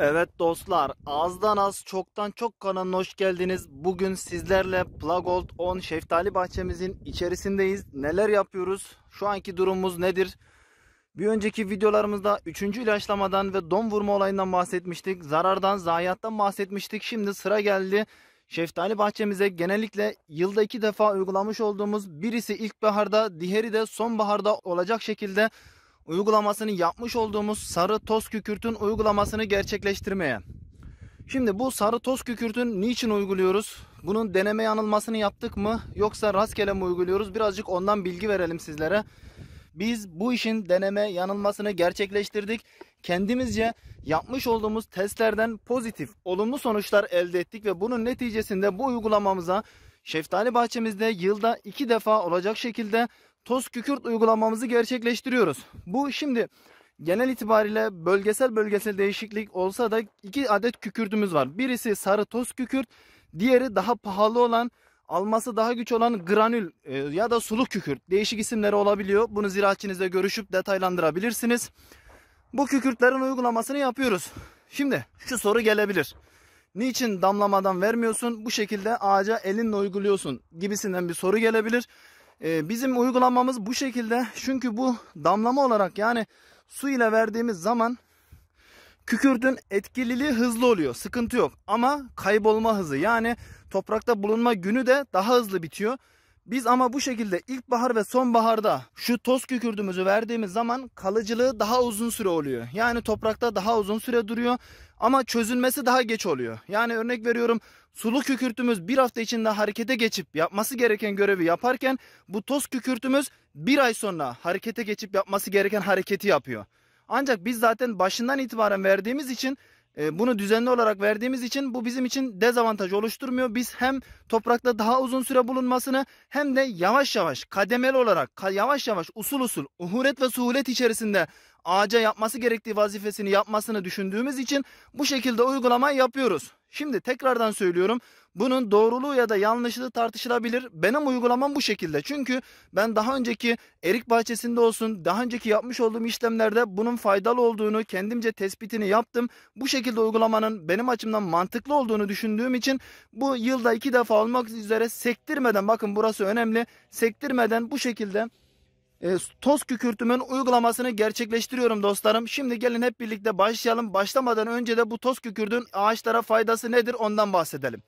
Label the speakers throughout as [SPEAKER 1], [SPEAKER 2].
[SPEAKER 1] Evet dostlar azdan az çoktan çok kanalına hoş geldiniz. Bugün sizlerle Plagold 10 şeftali bahçemizin içerisindeyiz. Neler yapıyoruz? Şu anki durumumuz nedir? Bir önceki videolarımızda 3. ilaçlamadan ve don vurma olayından bahsetmiştik. Zarardan, zayiattan bahsetmiştik. Şimdi sıra geldi. Şeftali bahçemize genellikle yılda iki defa uygulamış olduğumuz birisi ilkbaharda, diğeri de sonbaharda olacak şekilde uygulamasını yapmış olduğumuz sarı toz kükürtün uygulamasını gerçekleştirmeye. Şimdi bu sarı toz kükürtün niçin uyguluyoruz? Bunun deneme yanılmasını yaptık mı yoksa rastgele mi uyguluyoruz? Birazcık ondan bilgi verelim sizlere. Biz bu işin deneme yanılmasını gerçekleştirdik. Kendimizce yapmış olduğumuz testlerden pozitif, olumlu sonuçlar elde ettik ve bunun neticesinde bu uygulamamıza şeftali bahçemizde yılda iki defa olacak şekilde toz kükürt uygulamamızı gerçekleştiriyoruz. Bu şimdi genel itibariyle bölgesel bölgesel değişiklik olsa da iki adet kükürtümüz var. Birisi sarı toz kükürt, diğeri daha pahalı olan alması daha güç olan granül e, ya da suluk kükürt değişik isimleri olabiliyor. Bunu ziraatçinizle görüşüp detaylandırabilirsiniz. Bu kükürtlerin uygulamasını yapıyoruz. Şimdi şu soru gelebilir. Niçin damlamadan vermiyorsun bu şekilde ağaca elinle uyguluyorsun gibisinden bir soru gelebilir. Ee, bizim uygulamamız bu şekilde. Çünkü bu damlama olarak yani su ile verdiğimiz zaman kükürdün etkililiği hızlı oluyor. Sıkıntı yok. Ama kaybolma hızı yani toprakta bulunma günü de daha hızlı bitiyor. Biz ama bu şekilde ilkbahar ve sonbaharda şu toz kükürdüğümüzü verdiğimiz zaman kalıcılığı daha uzun süre oluyor. Yani toprakta daha uzun süre duruyor ama çözülmesi daha geç oluyor. Yani örnek veriyorum sulu kükürtümüz bir hafta içinde harekete geçip yapması gereken görevi yaparken bu toz kükürtümüz bir ay sonra harekete geçip yapması gereken hareketi yapıyor. Ancak biz zaten başından itibaren verdiğimiz için ee, bunu düzenli olarak verdiğimiz için bu bizim için dezavantaj oluşturmuyor. Biz hem toprakta daha uzun süre bulunmasını hem de yavaş yavaş kademeli olarak yavaş yavaş usul usul uhuret ve suhulet içerisinde ağaca yapması gerektiği vazifesini yapmasını düşündüğümüz için bu şekilde uygulamayı yapıyoruz. Şimdi tekrardan söylüyorum. Bunun doğruluğu ya da yanlışlığı tartışılabilir. Benim uygulamam bu şekilde. Çünkü ben daha önceki erik bahçesinde olsun, daha önceki yapmış olduğum işlemlerde bunun faydalı olduğunu, kendimce tespitini yaptım. Bu şekilde uygulamanın benim açımdan mantıklı olduğunu düşündüğüm için bu yılda iki defa olmak üzere sektirmeden, bakın burası önemli, sektirmeden bu şekilde e, toz kükürtümün uygulamasını gerçekleştiriyorum dostlarım. Şimdi gelin hep birlikte başlayalım. Başlamadan önce de bu toz kükürtün ağaçlara faydası nedir ondan bahsedelim.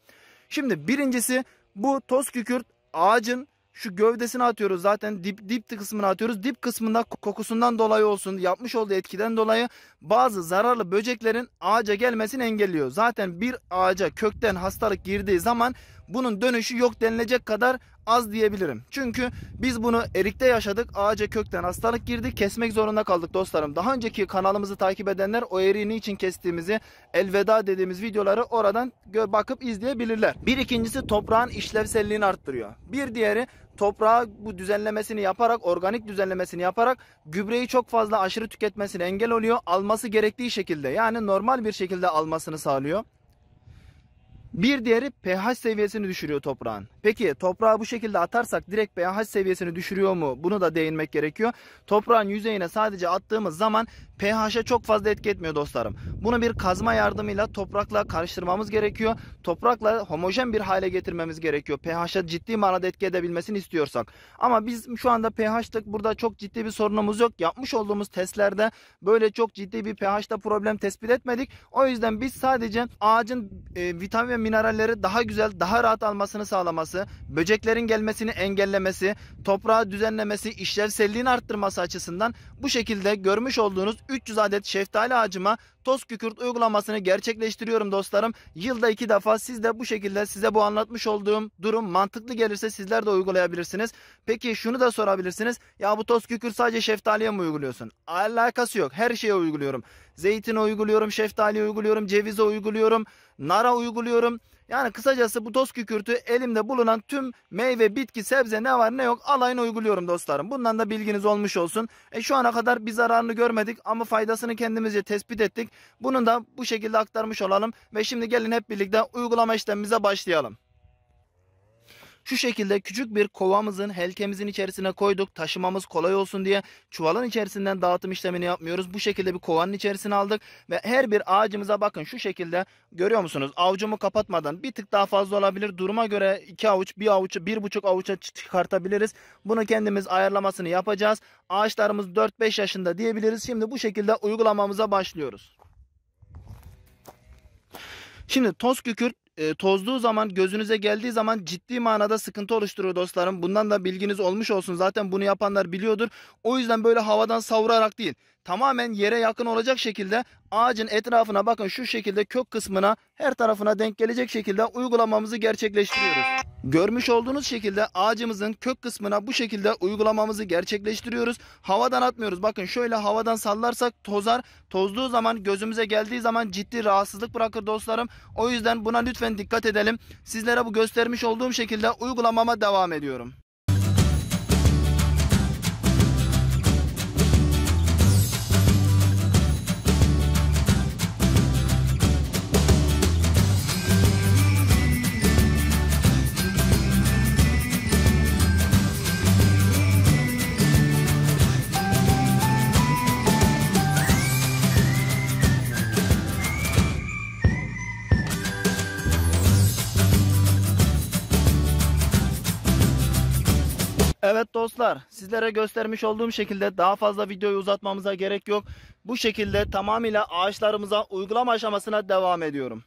[SPEAKER 1] Şimdi birincisi bu toz kükürt ağacın şu gövdesini atıyoruz zaten dip dip kısmını atıyoruz. Dip kısmında kokusundan dolayı olsun yapmış olduğu etkiden dolayı bazı zararlı böceklerin ağaca gelmesini engelliyor. Zaten bir ağaca kökten hastalık girdiği zaman bunun dönüşü yok denilecek kadar az diyebilirim. Çünkü biz bunu erikte yaşadık. Ağaca kökten hastalık girdi. Kesmek zorunda kaldık dostlarım. Daha önceki kanalımızı takip edenler o eriğini için kestiğimizi elveda dediğimiz videoları oradan bakıp izleyebilirler. Bir ikincisi toprağın işlevselliğini arttırıyor. Bir diğeri toprağa bu düzenlemesini yaparak, organik düzenlemesini yaparak gübreyi çok fazla aşırı tüketmesine engel oluyor. Alması gerektiği şekilde yani normal bir şekilde almasını sağlıyor. Bir diğeri pH seviyesini düşürüyor toprağın. Peki toprağı bu şekilde atarsak direkt pH seviyesini düşürüyor mu? Bunu da değinmek gerekiyor. Toprağın yüzeyine sadece attığımız zaman pH'e çok fazla etki etmiyor dostlarım. Bunu bir kazma yardımıyla toprakla karıştırmamız gerekiyor. Toprakla homojen bir hale getirmemiz gerekiyor. pH'e ciddi manada etki edebilmesini istiyorsak. Ama biz şu anda pH'lık burada çok ciddi bir sorunumuz yok. Yapmış olduğumuz testlerde böyle çok ciddi bir pH'da problem tespit etmedik. O yüzden biz sadece ağacın e, vitamin mineralleri daha güzel, daha rahat almasını sağlaması, böceklerin gelmesini engellemesi, toprağı düzenlemesi, işlevselliğini arttırması açısından bu şekilde görmüş olduğunuz 300 adet şeftali ağacıma toz kükürt uygulamasını gerçekleştiriyorum dostlarım. Yılda iki defa siz de bu şekilde size bu anlatmış olduğum durum mantıklı gelirse sizler de uygulayabilirsiniz. Peki şunu da sorabilirsiniz. Ya bu toz kükürt sadece şeftaliye mi uyguluyorsun? Alakası yok. Her şeye uyguluyorum zeytine uyguluyorum, şeftali uyguluyorum, cevize uyguluyorum, nara uyguluyorum. Yani kısacası bu toz kükürtü elimde bulunan tüm meyve, bitki, sebze ne var ne yok alayını uyguluyorum dostlarım. Bundan da bilginiz olmuş olsun. E şu ana kadar bir zararını görmedik ama faydasını kendimizce tespit ettik. Bunu da bu şekilde aktarmış olalım ve şimdi gelin hep birlikte uygulama işlemimize başlayalım. Şu şekilde küçük bir kovamızın helkemizin içerisine koyduk. Taşımamız kolay olsun diye çuvalın içerisinden dağıtım işlemini yapmıyoruz. Bu şekilde bir kovanın içerisine aldık ve her bir ağacımıza bakın şu şekilde görüyor musunuz? Avcumu kapatmadan bir tık daha fazla olabilir. Duruma göre iki avuç, bir avuç, bir buçuk avuça çıkartabiliriz. Bunu kendimiz ayarlamasını yapacağız. Ağaçlarımız 4-5 yaşında diyebiliriz. Şimdi bu şekilde uygulamamıza başlıyoruz. Şimdi toz kükürt e, tozduğu zaman gözünüze geldiği zaman ciddi manada sıkıntı oluşturuyor dostlarım. Bundan da bilginiz olmuş olsun. Zaten bunu yapanlar biliyordur. O yüzden böyle havadan savurarak değil. Tamamen yere yakın olacak şekilde ağacın etrafına bakın şu şekilde kök kısmına her tarafına denk gelecek şekilde uygulamamızı gerçekleştiriyoruz. Görmüş olduğunuz şekilde ağacımızın kök kısmına bu şekilde uygulamamızı gerçekleştiriyoruz. Havadan atmıyoruz. Bakın şöyle havadan sallarsak tozar. Tozduğu zaman gözümüze geldiği zaman ciddi rahatsızlık bırakır dostlarım. O yüzden buna lütfen lütfen dikkat edelim. Sizlere bu göstermiş olduğum şekilde uygulamama devam ediyorum. Evet dostlar sizlere göstermiş olduğum şekilde daha fazla videoyu uzatmamıza gerek yok. Bu şekilde tamamıyla ağaçlarımıza uygulama aşamasına devam ediyorum.